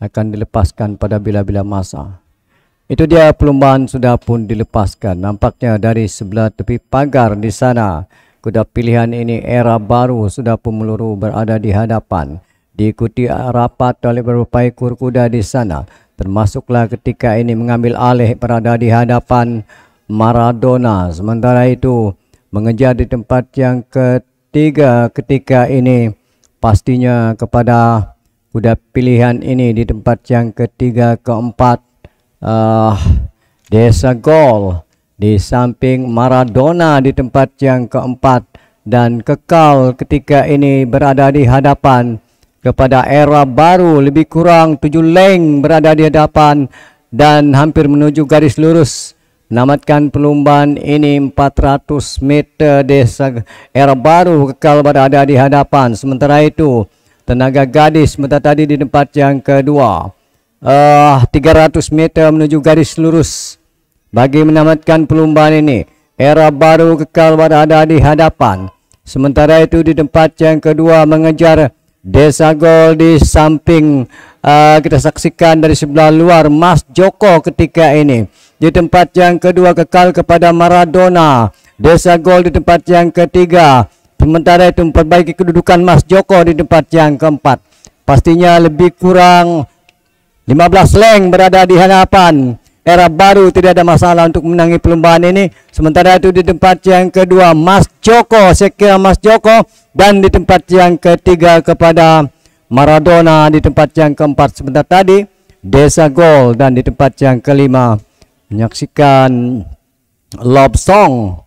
akan dilepaskan pada bila-bila masa. Itu dia perlumbaan sudah pun dilepaskan. Nampaknya dari sebelah tepi pagar di sana, kuda pilihan ini era baru sudah pun meluru berada di hadapan. Diikuti rapat oleh beberapa ekor kuda di sana. Termasuklah ketika ini mengambil alih berada di hadapan Maradona. Sementara itu mengejar di tempat yang ketiga ketika ini pastinya kepada Udah pilihan ini di tempat yang ketiga keempat uh, Desa Gol di samping Maradona di tempat yang keempat dan kekal ketika ini berada di hadapan kepada era baru lebih kurang tujuh leng berada di hadapan dan hampir menuju garis lurus menamatkan perlumbaan ini 400 meter desa era baru kekal berada di hadapan sementara itu tenaga gadis sementara tadi di tempat yang kedua uh, ah, 300 meter menuju garis lurus bagi menamatkan pelumbaan ini era baru kekal berada di hadapan sementara itu di tempat yang kedua mengejar desa gol di samping uh, kita saksikan dari sebelah luar Mas Joko ketika ini di tempat yang kedua kekal kepada Maradona desa gol di tempat yang ketiga Sementara itu memperbaiki kedudukan Mas Joko di tempat yang keempat. Pastinya lebih kurang 15 leng berada di hadapan. Era baru tidak ada masalah untuk menangi perlombaan ini. Sementara itu di tempat yang kedua Mas Joko, saya kira Mas Joko dan di tempat yang ketiga kepada Maradona di tempat yang keempat sebentar tadi Desa Gol dan di tempat yang kelima menyaksikan Love Song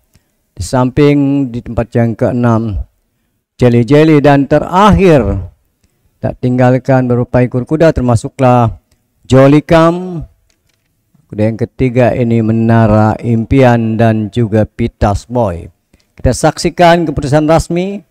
di samping di tempat yang keenam jeli-jeli dan terakhir tak tinggalkan berupa ikur kuda termasuklah jolikam kuda yang ketiga ini menara impian dan juga pitas boy kita saksikan keputusan rasmi